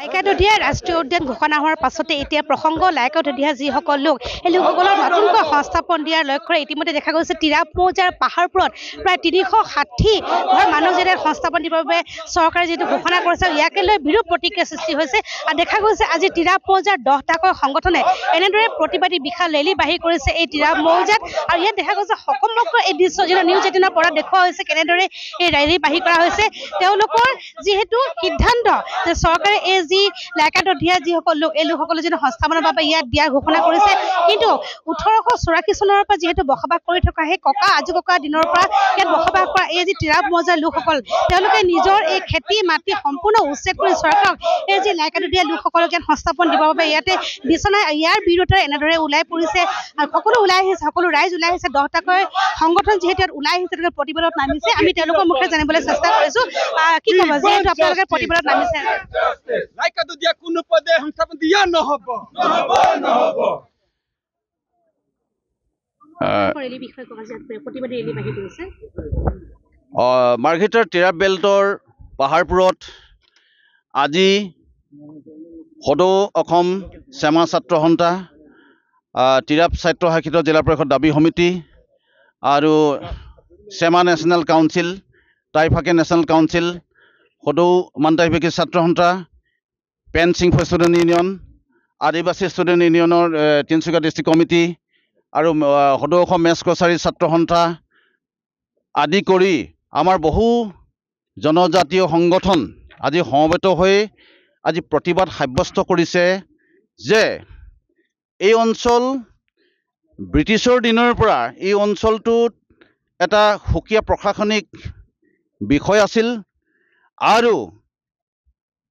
লাইকা দধিয়া ৰাষ্ট্ৰীয় উদ্যান ঘোষণা হোৱাৰ পাছতে এতিয়া প্ৰসংগ লাইকা দধিয়া যিসকল লোক সেই লোকসকলক নতুনকৈ সংস্থাপন দিয়াৰ লক্ষ্যৰে ইতিমধ্যে দেখা গৈছে তিৰাপৌজাৰ পাহাৰপুৰত প্ৰায় তিনিশ ষাঠি ঘৰ মানুহ যেতিয়া সংস্থাপন দিবৰ বাবে চৰকাৰে যিহেতু ঘোষণা কৰিছে ইয়াকে লৈ বিৰূপ প্ৰতিক্ৰিয়াৰ সৃষ্টি হৈছে আৰু দেখা গৈছে আজি তিৰাপৌজাৰ দহটাকৈ সংগঠনে এনেদৰে প্ৰতিবাদী বিশাল ৰেলী বাহিৰ কৰিছে এই তিৰা মৌজাত আৰু ইয়াত দেখা গৈছে সমগ্ৰ এই দৃশ্য যিটো নিউজ এইটিনৰ পৰা দেখুওৱা হৈছে কেনেদৰে এই ৰেলী বাহিৰ কৰা হৈছে তেওঁলোকৰ যিহেতু সিদ্ধান্ত যে চৰকাৰে এই যি লাইকা দধিয়া যিসকল লোক এই লোকসকলে যেন সংস্থাপনৰ বাবে ইয়াত দিয়া ঘোষণা কৰিছে কিন্তু ওঠৰশ চৌৰাশী চনৰ পৰা যিহেতু বসবাস কৰি থকা সেই ককা আজো ককা দিনৰ পৰা ইয়াত বসবাস কৰা এই যি তিৰাপ মজাৰ লোকসকল তেওঁলোকে নিজৰ এই খেতি মাটি সম্পূৰ্ণ উচ্ছেদ কৰি চৰকাৰক এই যি লাইকা দধিয়া লোকসকলক ইয়াত সংস্থাপন দিবৰ বাবে ইয়াতে বিচনা ইয়াৰ বিৰুদ্ধে এনেদৰে ওলাই পৰিছে আৰু সকলো ওলাই আহিছে সকলো ৰাইজ ওলাই আহিছে দহটাকৈ সংগঠন যিহেতু ইয়াত ওলাই আহিছে তেওঁলোকে প্ৰতিবাদত নামিছে আমি তেওঁলোকৰ মুখে জানিবলৈ চেষ্টা কৰিছো কি ক'ব যিহেতু আপোনালোকে প্ৰতিবাদত নামিছে লাইক দিয়া কোনো পদে সংস্থাপন দিয়া নহব নহব নহব মাৰ্ঘেটৰ টেৰাপ বেল্টৰ পাহাৰপুৰত আজি সদৌ অসম শ্যামা ছাত্ৰ সন্থা টিৰাপ শাসিত জিলা পৰিষদ দাবী সমিতি আৰু শ্যামা নেশ্যনেল কাউন্সিল টাইফাকে নেশ্যনেল কাউন্সিল সদৌ মান্তাভিকী ছাত্ৰ সন্থা পেন সিংফ ষ্টুডেণ্ট ইউনিয়ন আদিবাসী ষ্টুডেণ্ট ইউনিয়নৰ তিনিচুকীয়া ডিষ্ট্ৰিক্ট কমিটি আৰু সদৌ অসম মেছ কছাৰী ছাত্ৰ সন্থা আদি কৰি আমাৰ বহু জনজাতীয় সংগঠন আজি সমবেত হৈ আজি প্ৰতিবাদ সাব্যস্ত কৰিছে যে এই অঞ্চল ব্ৰিটিছৰ দিনৰ পৰা এই অঞ্চলটোত এটা সুকীয়া প্ৰশাসনিক বিষয় আছিল আৰু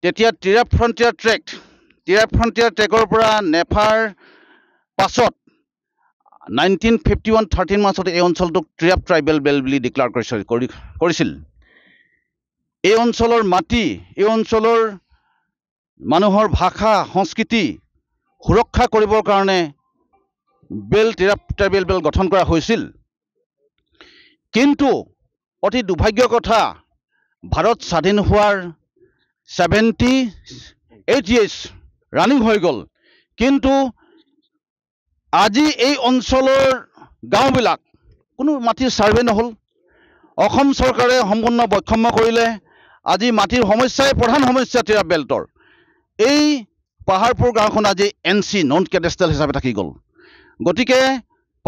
তেতিয়া Tirap frontier tract Tirap frontier ট্ৰেকৰ পৰা নেফাৰ পাছত নাইনটিন ফিফটি ওৱান থাৰ্টিন মাৰ্চত এই অঞ্চলটোক টিৰাপ ট্ৰাইবেল বেল বুলি ডিক্লেয়াৰ কৰিছিল কৰিছিল এই অঞ্চলৰ মাটি এই অঞ্চলৰ মানুহৰ ভাষা সংস্কৃতি সুৰক্ষা কৰিবৰ কাৰণে বেল টিৰাপ ট্ৰাইবেল বেল গঠন কৰা হৈছিল কিন্তু অতি দুৰ্ভাগ্য কথা ভাৰত স্বাধীন হোৱাৰ ছেভেণ্টি এইট ইয়েৰ্ছ ৰাণিং হৈ গ'ল কিন্তু আজি এই অঞ্চলৰ গাঁওবিলাক কোনো মাটিৰ ছাৰ্ভে নহ'ল অসম চৰকাৰে সম্পূৰ্ণ বৈষম্য কৰিলে আজি মাটিৰ সমস্যাই প্ৰধান সমস্যা তিৰা বেল্টৰ এই পাহাৰপুৰ গাঁওখন আজি এন চি নন কেডেষ্টেল হিচাপে থাকি গ'ল গতিকে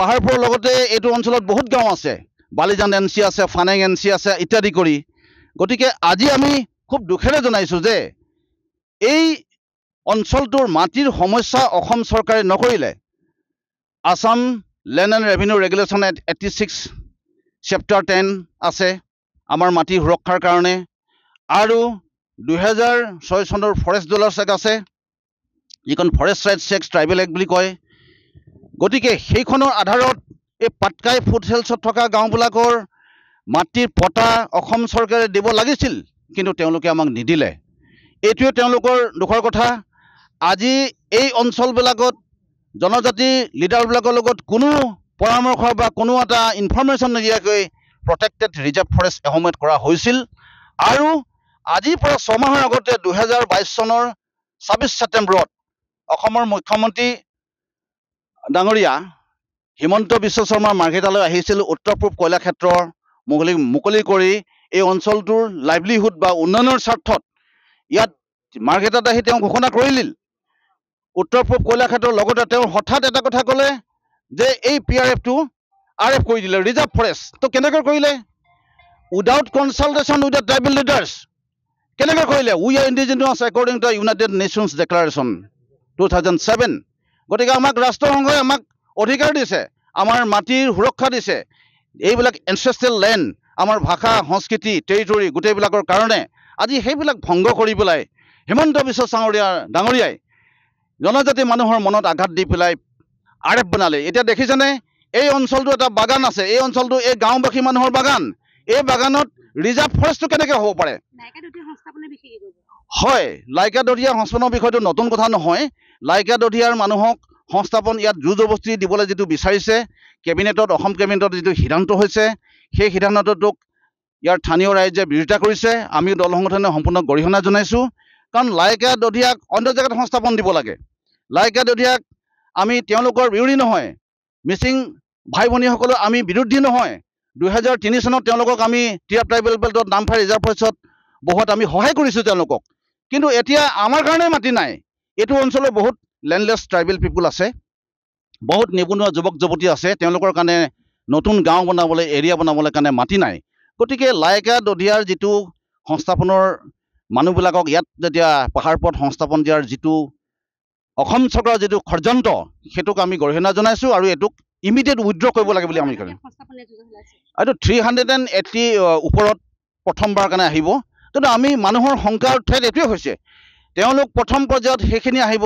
পাহাৰপুৰৰ লগতে এইটো অঞ্চলত বহুত গাঁও আছে বালিজান এন চি আছে ফানেং এন চি আছে ইত্যাদি কৰি গতিকে আজি আমি খুব দুখেৰে জনাইছোঁ যে এই অঞ্চলটোৰ মাটিৰ সমস্যা অসম চৰকাৰে নকৰিলে Assam land and revenue regulation act eighty six chapter ten আছে আমাৰ মাটিৰ সুৰক্ষাৰ কাৰণে আৰু দুহেজাৰ ছয় চনৰ ফৰেষ্ট ডলাৰ্ছ এক্ট আছে যিখন ফৰেষ্ট ৰাইট চেক্স ট্ৰাইবেল এক্ট বুলি কয় গতিকে সেইখনৰ আধাৰত এই পাটকাই ফুড হেলছত থকা গাঁওবিলাকৰ মাটিৰ পতা অসম চৰকাৰে দিব লাগিছিল কিন্তু তেওঁলোকে আমাক নিদিলে এইটোৱে তেওঁলোকৰ দুখৰ কথা আজি এই অঞ্চলবিলাকত জনজাতি লিডাৰবিলাকৰ লগত কোনো পৰামৰ্শ বা কোনো এটা ইনফৰমেশ্যন নিদিয়াকৈ প্ৰটেক্টেড ৰিজাৰ্ভ ফৰেষ্ট এসময়ত কৰা হৈছিল আৰু আজিৰ পৰা ছমাহৰ আগতে দুহেজাৰ বাইছ চনৰ ছাব্বিছ ছেপ্টেম্বৰত অসমৰ মুখ্যমন্ত্ৰী ডাঙৰীয়া হিমন্ত বিশ্ব শৰ্মাৰ মাৰ্ঘেটালৈ আহিছিল উত্তৰ পূব কয়লা ক্ষেত্ৰৰ মুকলি মুকলি কৰি এই অঞ্চলটোৰ লাইভলিহুড বা উন্নয়নৰ স্বাৰ্থত ইয়াত মাৰ্কেটত আহি তেওঁ ঘোষণা কৰিলিল উত্তৰ পূব কয়লা ক্ষেত্ৰৰ লগতে তেওঁ হঠাৎ এটা কথা ক'লে যে এই পি আৰ এফটো আৰ এফ কৰি দিলে ৰিজাৰ্ভ ফৰেষ্ট তো কেনেকৈ কৰিলে without consultation with the tribal leaders কেনেকৈ কৰিলে we are indigenous according to United Nations declaration two thousand seven গতিকে আমাক ৰাষ্ট্ৰসংঘই আমাক অধিকাৰ দিছে আমাৰ মাটিৰ সুৰক্ষা দিছে এইবিলাক এনচেষ্টেল লেণ্ড আমাৰ ভাষা সংস্কৃতি টেৰিটৰি গোটেইবিলাকৰ কাৰণে আজি সেইবিলাক ভংগ কৰি পেলাই হিমন্ত বিশ্ব চাঙৰীয়া ডাঙৰীয়াই জনজাতি মানুহৰ মনত আঘাত দি পেলাই আৰেপ বনালে এতিয়া দেখিছেনে এই অঞ্চলটো এটা বাগান আছে এই অঞ্চলটো এই গাঁওবাসী মানুহৰ বাগান এই বাগানত ৰিজাৰ্ভ ফৰেষ্টটো কেনেকৈ হ'ব পাৰে হয় লাইকা লাইকাদৰীয়া সংস্থাপনৰ বিষয়টো নতুন কথা নহয় লাইকা দধিয়াৰ মানুহক সংস্থাপন ইয়াত যুঁজ যুজবস্তি দিবলৈ যিটো বিচাৰিছে কেবিনেটত অসম কেবিনেটত যিটো সিদ্ধান্ত হৈছে সেই সিদ্ধান্তটোক ইয়াৰ স্থানীয় ৰাইজে বিৰোধিতা কৰিছে আমিও দল সংগঠনে সম্পূৰ্ণ গৰিহণা জনাইছোঁ কাৰণ লাইকা দধিয়াক অন্য জেগাত সংস্থাপন দিব লাগে লাইকা দধিয়াক আমি তেওঁলোকৰ বিৰোধী নহয় মিচিং ভাই ভনীসকলৰ আমি বিৰোধী নহয় দুহেজাৰ তিনি চনত তেওঁলোকক আমি টিয়া ট্ৰাইবেল বেল্টত নামফাই ৰিজাৰ্ভ ফৰ্চত বহুত আমি সহায় কৰিছোঁ তেওঁলোকক কিন্তু এতিয়া আমাৰ কাৰণে মাটি নাই এইটো অঞ্চলৰ বহুত লেণ্ডলেছ ট্ৰাইবেল পিপুল আছে বহুত নিবনুৱা যুৱক যুৱতী আছে তেওঁলোকৰ কাৰণে নতুন গাঁও বনাবলৈ এৰিয়া বনাবলৈ কাৰণে মাটি নাই গতিকে লাইকা দধিয়াৰ যিটো সংস্থাপনৰ মানুহবিলাকক ইয়াত যেতিয়া পাহাৰ পথ সংস্থাপন দিয়াৰ যিটো অসম চৰকাৰৰ যিটো ষড়যন্ত্ৰ সেইটোক আমি গৰিহণা জনাইছোঁ আৰু এইটোক ইমিডিয়েট উইথড্ৰ কৰিব লাগে বুলি আমি কৰিম এইটো থ্ৰী হাণ্ড্ৰেড এণ্ড এইটি ওপৰত প্ৰথমবাৰ কাৰণে আহিব কিন্তু আমি মানুহৰ সংখ্যাৰ ঠাইত এইটোৱে হৈছে তেওঁলোক প্ৰথম পৰ্যায়ত সেইখিনি আহিব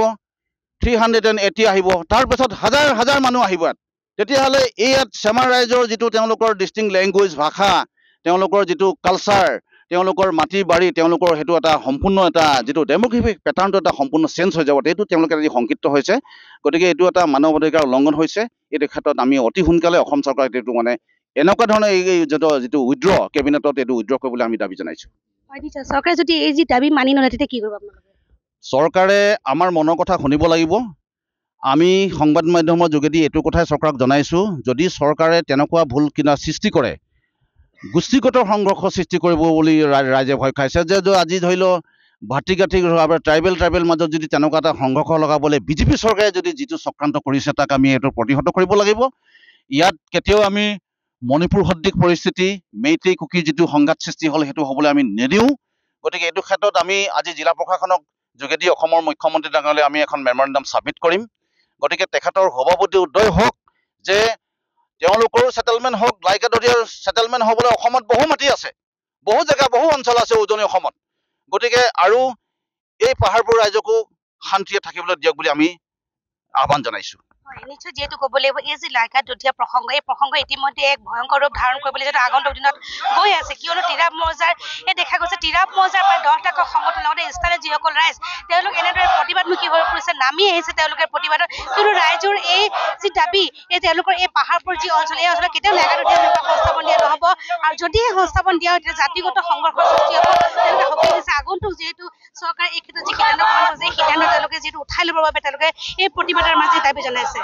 থ্ৰী হাণ্ড্ৰেড এণ্ড এইটি আহিব তাৰপিছত হাজাৰ হাজাৰ মানুহ আহিব ইয়াত তেতিয়াহ'লে এই ইয়াত চেমাৰ ৰাইজৰ যিটো তেওঁলোকৰ ডিষ্টিং লেংগুৱেজ ভাষা তেওঁলোকৰ যিটো কালচাৰ তেওঁলোকৰ মাটি বাৰী তেওঁলোকৰ সেইটো এটা সম্পূৰ্ণ এটা যিটো ডেম'গ্ৰেফিক পেটাৰ্ণটো এটা সম্পূৰ্ণ চেঞ্জ হৈ যাব এইটো তেওঁলোকে যদি সংক্ষিপ্ত হৈছে গতিকে এইটো এটা মানৱ অধিকাৰ উলংঘন হৈছে এইটো ক্ষেত্ৰত আমি অতি সোনকালে অসম চৰকাৰে এইটো মানে এনেকুৱা ধৰণৰ এই যিটো যিটো উইড্ৰ কেবিনেটত এইটো উইড্ৰ কৰিবলৈ আমি দাবী জনাইছোঁ চৰকাৰে যদি এই যি দাবী মানি নলয় তেতিয়া কি কৰিব আপোনালোকে চৰকাৰে আমাৰ মনৰ কথা শুনিব লাগিব আমি সংবাদ মাধ্যমৰ যোগেদি এইটো কথাই চৰকাৰক জনাইছোঁ যদি চৰকাৰে তেনেকুৱা ভুল কিনা সৃষ্টি কৰে গোষ্ঠীগত সংঘৰ্ষ সৃষ্টি কৰিব বুলি ৰাইজে ভয় খাইছে যে আজি ধৰি লওক ভাতৃঘাতিভাৱে ট্ৰাইবেল ট্ৰাইবেল মাজত যদি তেনেকুৱা এটা সংঘৰ্ষ লগাবলৈ বিজেপি চৰকাৰে যদি যিটো চক্ৰান্ত কৰিছে তাক আমি এইটো প্ৰতিহত কৰিব লাগিব ইয়াত কেতিয়াও আমি মণিপুৰ সদৃশ পৰিস্থিতি মেইটেই কুকি যিটো সংঘাত সৃষ্টি হ'ল সেইটো হ'বলৈ আমি নিদিওঁ গতিকে এইটো ক্ষেত্ৰত আমি আজি জিলা প্ৰশাসনক যোগেদি অসমৰ মুখ্যমন্ত্ৰী ডাঙৰলৈ আমি এখন মেমৰেণ্ডাম ছাবমিট কৰিম গতিকে তেখেতৰ সভাপতি উদয় হওক যে তেওঁলোকৰো ছেটেলমেণ্ট হওক লাইকাদৰিয়াৰ ছেটেলমেণ্ট হ'বলৈ অসমত বহু মাটি আছে বহু জেগা বহু অঞ্চল আছে উজনি অসমত গতিকে আৰু এই পাহাৰবোৰ ৰাইজকো শান্তিৰে থাকিবলৈ দিয়ক বুলি আমি আহ্বান জনাইছো নিশ্চয় যিহেতু ক'ব লাগিব এই যে লাইকাত যুদ্ধীয় প্ৰসংগ এই প্ৰসংগ ইতিমধ্যে এক ভয়ংকৰ ৰূপ ধাৰণ কৰিবলৈ যাতে আগন্তুক দিনত গৈ আছে কিয়নো তিৰাপ মৰ্জাৰ এই দেখা গৈছে তিৰাপ মৰ্জাৰ প্ৰায় দহটা সংগঠন লগতে স্থানীয় যিসকল ৰাইজ তেওঁলোক এনেদৰে প্ৰতিবাদমুখী হৈ পৰিছে নামি আহিছে তেওঁলোকে প্ৰতিবাদত কিন্তু ৰাইজৰ এই যি দাবী এই তেওঁলোকৰ এই পাহাৰপুৰ যি অঞ্চল এই অঞ্চলত কেতিয়াও লাইকাত উঠিয়া সংস্থাপন দিয়া নহ'ব আৰু যদিহে সংস্থাপন দিয়া হয় তেতিয়া জাতিগত সংঘৰ্ষৰ সৃষ্টি হ'ব তেওঁলোকে সকলো দিছে আগন্তুক যিহেতু চৰকাৰে এই ক্ষেত্ৰত যি সিদ্ধান্ত গ্ৰহণ কৰিছে সেই সিদ্ধান্ত তেওঁলোকে যিহেতু উঠাই ল'বৰ বাবে তেওঁলোকে এই প্ৰতিবাদ সংবাদের মাঝে দাবি জানাইছে